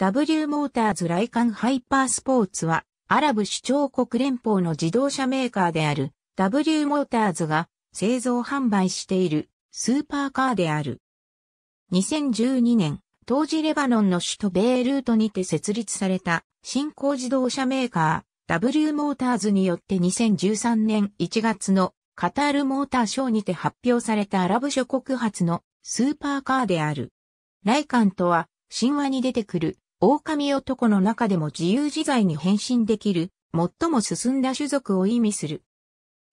W モーターズ・ライカン・ハイパースポーツは、アラブ首長国連邦の自動車メーカーである W モーターズが製造販売しているスーパーカーである。2012年、当時レバノンの首都ベイルートにて設立された新興自動車メーカー W モーターズによって2013年1月のカタールモーターショーにて発表されたアラブ諸国発のスーパーカーである。ライカンとは神話に出てくる狼男の中でも自由自在に変身できる、最も進んだ種族を意味する。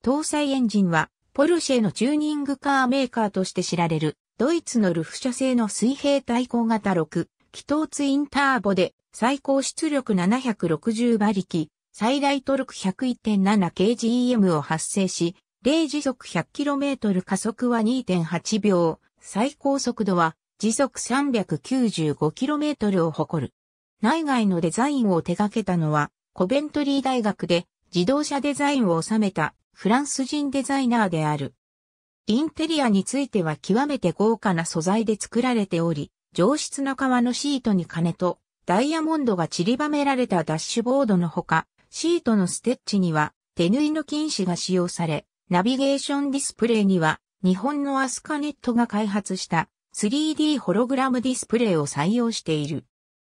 搭載エンジンは、ポルシェのチューニングカーメーカーとして知られる、ドイツのルフ社製の水平対向型6、気筒ツインターボで、最高出力760馬力、最大トルク 101.7kgm を発生し、0時速 100km 加速は2.8秒、最高速度は時速 395km を誇る。内外のデザインを手掛けたのは、コベントリー大学で自動車デザインを収めたフランス人デザイナーである。インテリアについては極めて豪華な素材で作られており、上質な革のシートに金とダイヤモンドが散りばめられたダッシュボードのほか、シートのステッチには手縫いの金糸が使用され、ナビゲーションディスプレイには日本のアスカネットが開発した 3D ホログラムディスプレイを採用している。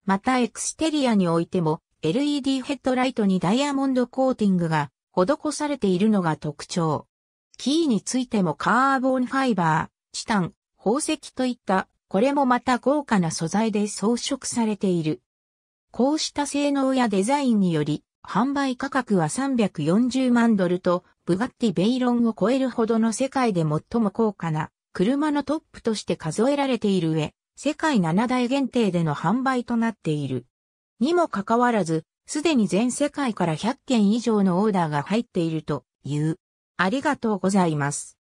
またエクステリアにおいても LED ヘッドライトにダイヤモンドコーティングが施されているのが特徴。キーについてもカーボンファイバー、チタン、宝石といったこれもまた豪華な素材で装飾されている。こうした性能やデザインにより、販売価格は340万ドルと、ブガッティ・ベイロンを超えるほどの世界で最も高価な車のトップとして数えられている上、世界7台限定での販売となっている。にもかかわらず、すでに全世界から100件以上のオーダーが入っているという。ありがとうございます。